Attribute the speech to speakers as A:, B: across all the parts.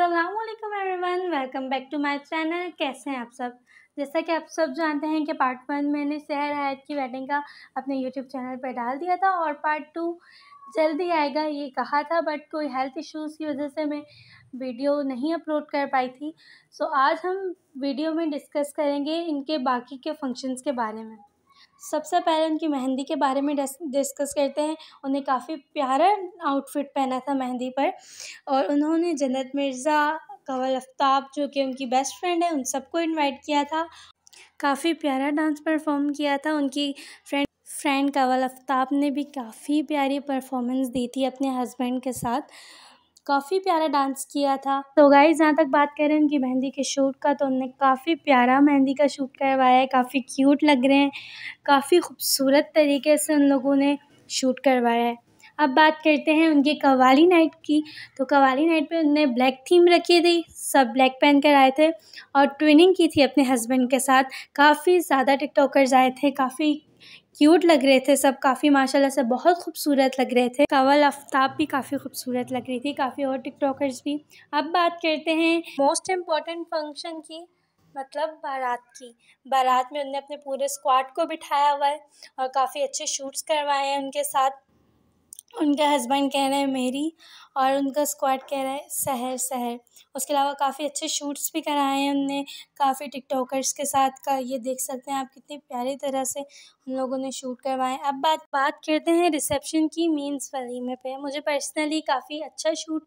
A: every everyone welcome back to my channel कैसे हैं आप सब जैसा कि आप सब जानते हैं कि पार्ट वन मैंने शहर हयात की वेडिंग का अपने यूट्यूब चैनल पर डाल दिया था और पार्ट टू जल्दी आएगा ये कहा था बट कोई हेल्थ इश्यूज़ की वजह से मैं वीडियो नहीं अपलोड कर पाई थी सो आज हम वीडियो में डिस्कस करेंगे इनके बाकी के फंक्शंस के बारे में सबसे पहले उनकी मेहंदी के बारे में डिस्कस करते हैं उन्हें काफ़ी प्यारा आउटफिट पहना था मेहंदी पर और उन्होंने जन्नत मिर्ज़ा कंवल आफ्ताब जो कि उनकी बेस्ट फ्रेंड है उन सबको इनवाइट किया था काफ़ी प्यारा डांस परफॉर्म किया था उनकी फ्रेंड फ्रेंड कंवल आफ्ताब ने भी काफ़ी प्यारी परफॉर्मेंस दी थी अपने हस्बैंड के साथ काफ़ी प्यारा डांस किया था तो गाइज जहाँ तक बात करें उनकी मेहंदी के शूट का तो उनने काफ़ी प्यारा मेहंदी का शूट करवाया है काफ़ी क्यूट लग रहे हैं काफ़ी खूबसूरत तरीके से उन लोगों ने शूट करवाया है अब बात करते हैं उनकी कवाली नाइट की तो कवाली नाइट पे उनने ब्लैक थीम रखी थी सब ब्लैक पहन कर आए थे और ट्विनिंग की थी अपने हस्बैंड के साथ काफ़ी ज़्यादा टिकटॉकर्स आए थे काफ़ी क्यूट लग रहे थे सब काफ़ी माशाल्लाह से बहुत खूबसूरत लग रहे थे कंवल आफ्ताब भी काफ़ी खूबसूरत लग रही थी काफ़ी और टिकटॉकर्स भी अब बात करते हैं मोस्ट इम्पॉर्टेंट फंक्शन की मतलब बारात की बारात में उनने अपने पूरे स्क्वाड को बिठाया हुआ है और काफ़ी अच्छे शूट्स करवाए हैं उनके साथ उनके हस्बैंड कह रहे हैं मेरी और उनका स्क्वाड कह रहा है सहर सहर उसके अलावा काफ़ी अच्छे शूट्स भी कराए हैं हमने काफ़ी टिकटॉकर्स के साथ का ये देख सकते हैं आप कितनी प्यारी तरह से हम लोगों ने शूट करवाए अब बात बात करते हैं रिसेप्शन की मीन्स वलीमे पे मुझे पर्सनली काफ़ी अच्छा शूट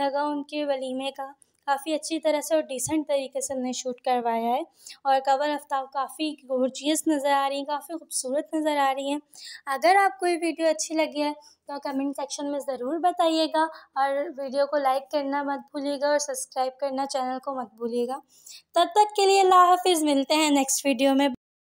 A: लगा उनके वलीमे का काफ़ी अच्छी तरह से और डिसेंट तरीके से उन्हें शूट करवाया है और कवर आफ्ताब काफ़ी गोर्जियस नज़र आ रही हैं काफ़ी खूबसूरत नज़र आ रही हैं अगर आपको ये वीडियो अच्छी लगी है तो कमेंट सेक्शन में ज़रूर बताइएगा और वीडियो को लाइक करना मत भूलिएगा और सब्सक्राइब करना चैनल को मत भूलिएगा तब तक के लिए अल्लाह हाफिज़ मिलते हैं नेक्स्ट वीडियो में